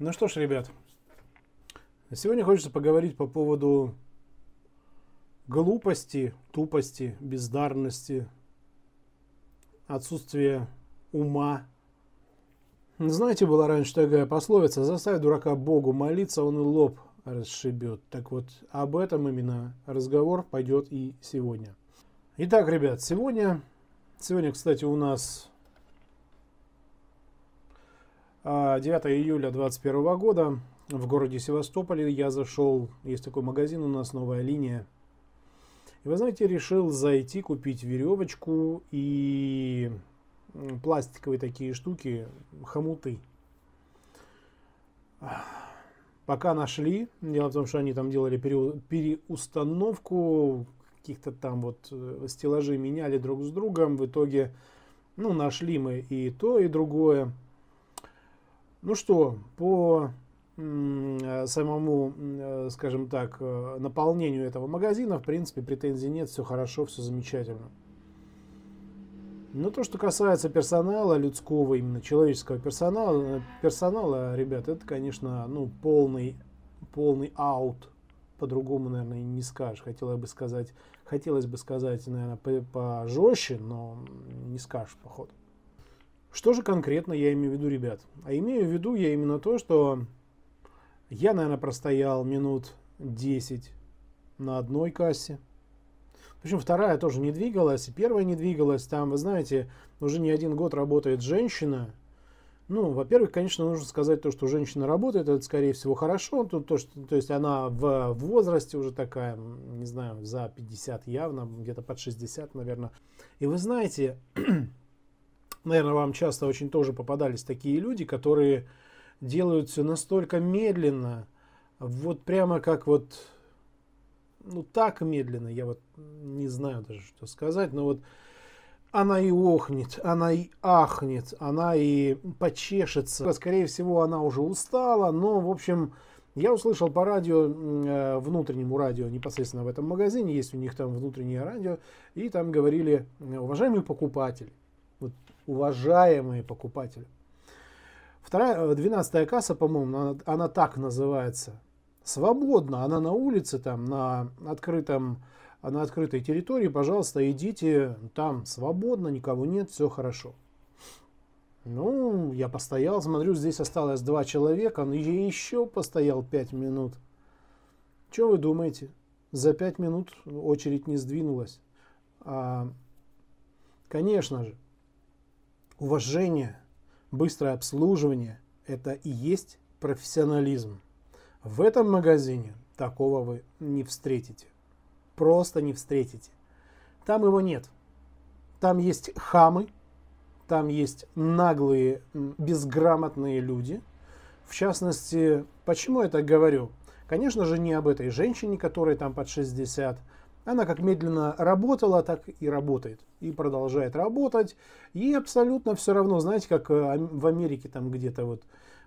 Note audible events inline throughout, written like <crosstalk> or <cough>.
Ну что ж, ребят, сегодня хочется поговорить по поводу глупости, тупости, бездарности, отсутствия ума. Знаете, была раньше такая пословица «Заставь дурака Богу молиться, он и лоб расшибет». Так вот, об этом именно разговор пойдет и сегодня. Итак, ребят, сегодня, сегодня, кстати, у нас 9 а, июля 2021 года в городе Севастополе я зашел, есть такой магазин у нас, новая линия. И вы знаете, решил зайти, купить веревочку и пластиковые такие штуки, хомуты. Пока нашли, дело в том, что они там делали переустановку, каких-то там вот э, стеллажи меняли друг с другом, в итоге, ну, нашли мы и то, и другое. Ну что, по э, самому, э, скажем так, э, наполнению этого магазина, в принципе, претензий нет, все хорошо, все замечательно. Но то, что касается персонала, людского, именно человеческого персонала, персонала, ребят, это, конечно, ну, полный, полный аут. По-другому, наверное, не скажешь. Хотела бы сказать, хотелось бы сказать, наверное, пожестче, но не скажешь, походу. Что же конкретно я имею в виду, ребят? А имею в виду я именно то, что я, наверное, простоял минут 10 на одной кассе. Причем вторая тоже не двигалась, и первая не двигалась. Там, вы знаете, уже не один год работает женщина. Ну, во-первых, конечно, нужно сказать то, что женщина работает, это, скорее всего, хорошо. Тут ну, то, что, то есть она в возрасте уже такая, не знаю, за 50 явно, где-то под 60, наверное. И вы знаете, <clears throat> наверное, вам часто очень тоже попадались такие люди, которые делают все настолько медленно, вот прямо как вот, ну так медленно, я вот не знаю даже, что сказать, но вот она и охнет, она и ахнет, она и почешется. Скорее всего, она уже устала, но, в общем, я услышал по радио, э, внутреннему радио, непосредственно в этом магазине, есть у них там внутреннее радио, и там говорили, уважаемый покупатель, вот, уважаемые покупатели. Вторая, э, двенадцатая касса, по-моему, она, она так называется. Свободно, она на улице, там, на открытом, на открытой территории, пожалуйста, идите, там свободно, никого нет, все хорошо. Ну, я постоял, смотрю, здесь осталось два человека, но ну, я еще постоял пять минут. Что вы думаете? За пять минут очередь не сдвинулась. А, конечно же, уважение, быстрое обслуживание – это и есть профессионализм. В этом магазине такого вы не встретите. Просто не встретите. Там его нет. Там есть хамы, там есть наглые, безграмотные люди. В частности, почему я так говорю? Конечно же, не об этой женщине, которая там под 60, она как медленно работала, так и работает. И продолжает работать. И абсолютно все равно, знаете, как э, в Америке там где-то вот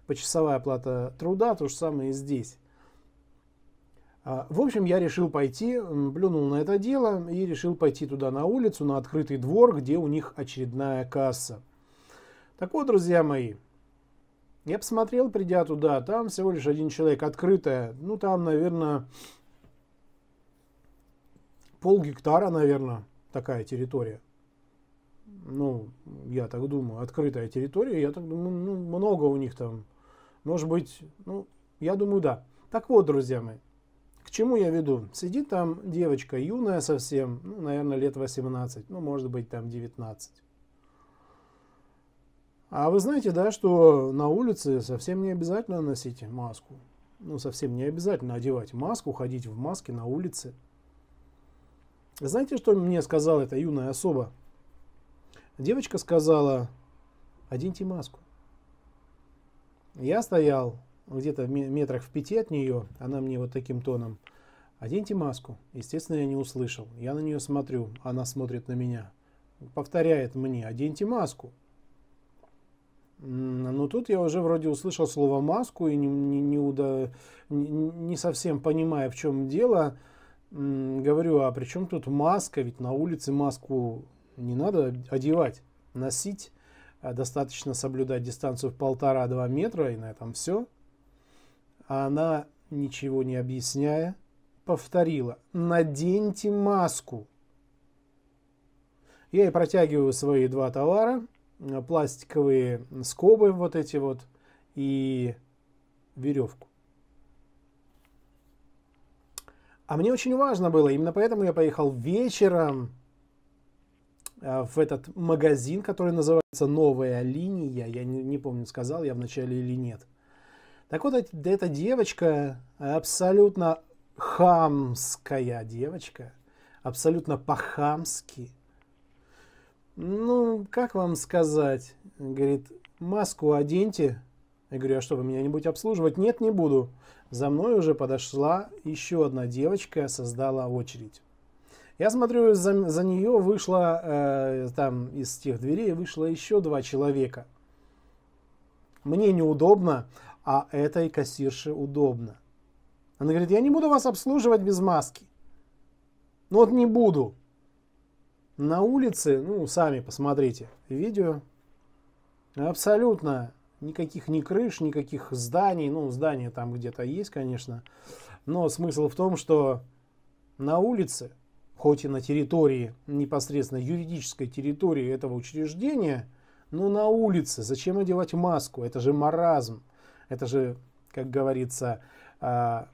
почасовая плата труда, то же самое и здесь. А, в общем, я решил пойти, плюнул на это дело и решил пойти туда на улицу, на открытый двор, где у них очередная касса. Так вот, друзья мои, я посмотрел, придя туда, там всего лишь один человек, открытая, ну там, наверное, пол гектара, наверное, такая территория. Ну, я так думаю, открытая территория, я так думаю, ну, много у них там. Может быть, ну, я думаю, да. Так вот, друзья мои, к чему я веду? Сидит там девочка юная совсем, ну, наверное, лет 18, ну, может быть, там 19. А вы знаете, да, что на улице совсем не обязательно носить маску. Ну, совсем не обязательно одевать маску, ходить в маске на улице – знаете, что мне сказала эта юная особа? Девочка сказала, оденьте маску. Я стоял где-то в метрах в пяти от нее, она мне вот таким тоном, оденьте маску. Естественно, я не услышал. Я на нее смотрю, она смотрит на меня. Повторяет мне, оденьте маску. Но ну, тут я уже вроде услышал слово маску и не, не, не, уда, не, не совсем понимая, в чем дело, говорю, а при чем тут маска? Ведь на улице маску не надо одевать, носить. А достаточно соблюдать дистанцию в полтора-два метра, и на этом все. А она, ничего не объясняя, повторила, наденьте маску. Я ей протягиваю свои два товара, э, пластиковые скобы вот эти вот и веревку. А мне очень важно было, именно поэтому я поехал вечером э, в этот магазин, который называется «Новая линия». Я не, не помню, сказал я вначале или нет. Так вот, эта девочка, абсолютно хамская девочка, абсолютно по-хамски. Ну, как вам сказать? Говорит, маску оденьте. Я говорю, а что, вы меня не будете обслуживать? Нет, не буду. За мной уже подошла еще одна девочка, создала очередь. Я смотрю, за, за нее вышло, э, там из тех дверей вышло еще два человека. Мне неудобно, а этой кассирше удобно. Она говорит, я не буду вас обслуживать без маски. Ну вот не буду. На улице, ну сами посмотрите видео, абсолютно никаких ни крыш, никаких зданий. Ну, здания там где-то есть, конечно. Но смысл в том, что на улице, хоть и на территории, непосредственно юридической территории этого учреждения, но на улице зачем одевать маску? Это же маразм. Это же, как говорится, а,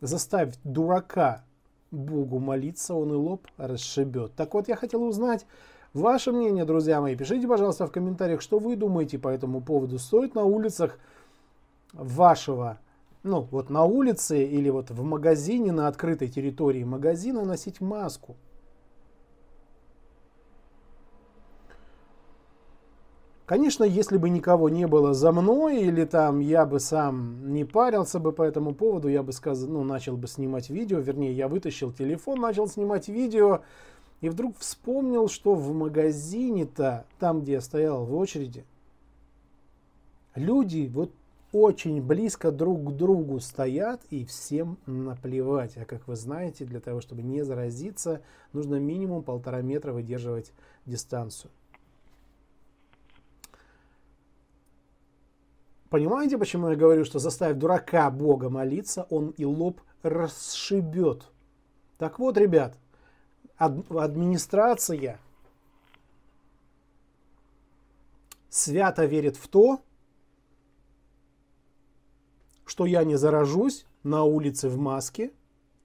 заставить дурака Богу молиться, он и лоб расшибет. Так вот, я хотел узнать, Ваше мнение, друзья мои, пишите, пожалуйста, в комментариях, что вы думаете по этому поводу. Стоит на улицах вашего, ну вот на улице или вот в магазине на открытой территории магазина носить маску? Конечно, если бы никого не было за мной, или там я бы сам не парился бы по этому поводу, я бы сказал, ну, начал бы снимать видео, вернее, я вытащил телефон, начал снимать видео, и вдруг вспомнил, что в магазине-то, там, где я стоял в очереди, люди вот очень близко друг к другу стоят и всем наплевать. А как вы знаете, для того, чтобы не заразиться, нужно минимум полтора метра выдерживать дистанцию. Понимаете, почему я говорю, что заставив дурака Бога молиться, он и лоб расшибет? Так вот, ребят, администрация свято верит в то, что я не заражусь на улице в маске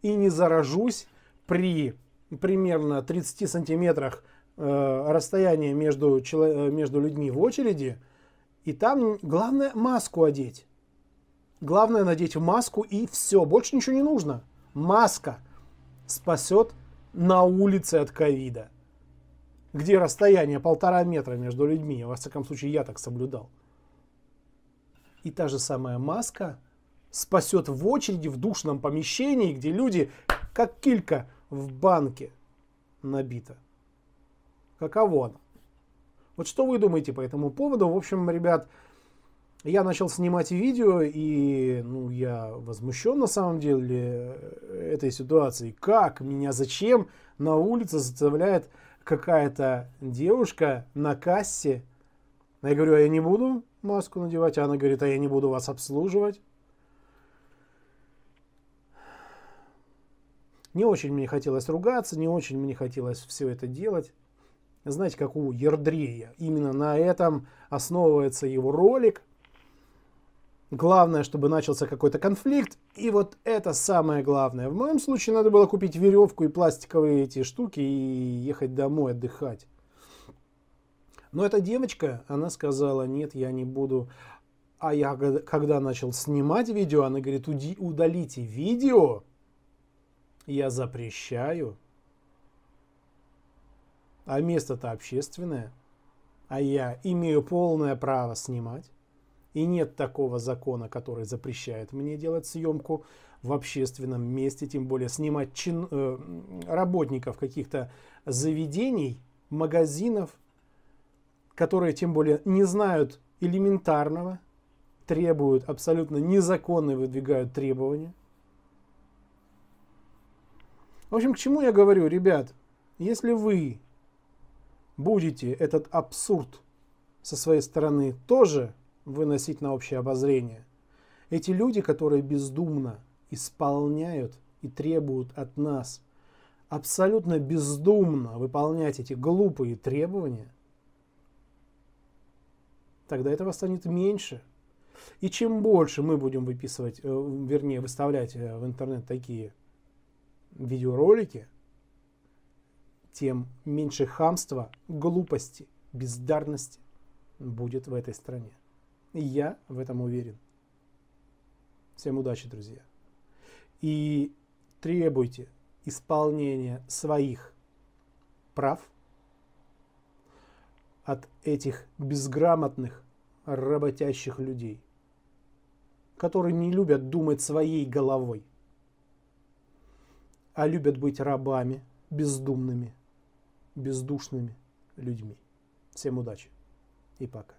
и не заражусь при примерно 30 сантиметрах э, расстояния между, э, между людьми в очереди. И там главное маску одеть. Главное надеть маску и все. Больше ничего не нужно. Маска спасет на улице от ковида, где расстояние полтора метра между людьми, во всяком случае я так соблюдал. И та же самая маска спасет в очереди в душном помещении, где люди, как килька в банке, набита. Каково оно? Вот что вы думаете по этому поводу? В общем, ребят, я начал снимать видео, и ну, я возмущен на самом деле э, этой ситуацией. Как меня, зачем на улице заставляет какая-то девушка на кассе? Я говорю, а я не буду маску надевать. А она говорит, а я не буду вас обслуживать. Не очень мне хотелось ругаться, не очень мне хотелось все это делать. Знаете, как у Ердрея. Именно на этом основывается его ролик. Главное, чтобы начался какой-то конфликт. И вот это самое главное. В моем случае надо было купить веревку и пластиковые эти штуки и ехать домой отдыхать. Но эта девочка, она сказала, нет, я не буду. А я, когда начал снимать видео, она говорит, уди, удалите видео, я запрещаю. А место-то общественное. А я имею полное право снимать. И нет такого закона, который запрещает мне делать съемку в общественном месте, тем более снимать чин, э, работников каких-то заведений, магазинов, которые тем более не знают элементарного, требуют абсолютно незаконные выдвигают требования. В общем, к чему я говорю, ребят, если вы будете этот абсурд со своей стороны тоже выносить на общее обозрение. Эти люди, которые бездумно исполняют и требуют от нас абсолютно бездумно выполнять эти глупые требования, тогда этого станет меньше. И чем больше мы будем выписывать, э, вернее, выставлять э, в интернет такие видеоролики, тем меньше хамства, глупости, бездарности будет в этой стране. И я в этом уверен. Всем удачи, друзья. И требуйте исполнения своих прав от этих безграмотных работящих людей, которые не любят думать своей головой, а любят быть рабами, бездумными, бездушными людьми. Всем удачи и пока.